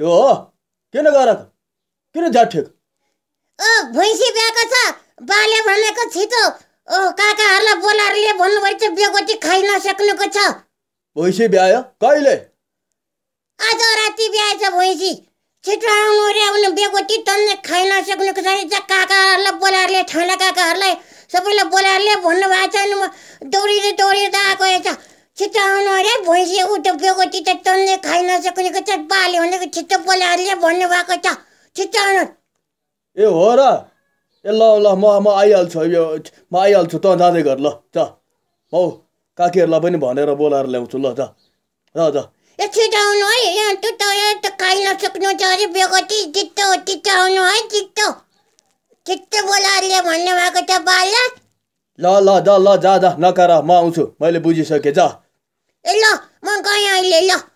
त्यो हो किन गर त किन जाठेको ओ भैँसी ब्याएको छ बाले भनेको छिटो ओ काकाहरूलाई बोलाएर भन्नुभयो चाहिँ बेगोटी खाइ नसक्नुको छ भैँसी ब्यायो कहिले आज राति ब्याएछ भैँसी छिटो आउनु रे आउनु बेगोटी तन्ने खाइ नसक्नुको छ त्यहाँ काकाहरूलाई बोलाएर ठाना काकाहरूलाई सबैलाई बोलाएर भन्नुभएको छ दौडिँदै दौडिँदै आएको रहेछ छिटो आउनु अरे भैँसी उठो बेगोटी त तन्ले खाइ नसक्ने छ बाले भनेको छिटो बोलाहरूले भन्नुभएको छ छिटो आउनु ए हो र ए ल ल म म आइहाल्छु यो म आइहाल्छु त जाँदै घर ल त हौ काकीहरूलाई पनि भनेर बोलाएर ल्याउँछु ल त ल त ए छिटो आउनु है यहाँ तु त त खाइ नसक्नु छ अरे बेगोटी छिटो छिटो आउनु है छिटो छिटो बोलाहरूले भन्नुभएको छ बाल ल ल जा ल जा जा नकार म आउँछु मैले बुझिसकेँ जा Hello, Mongolia, ella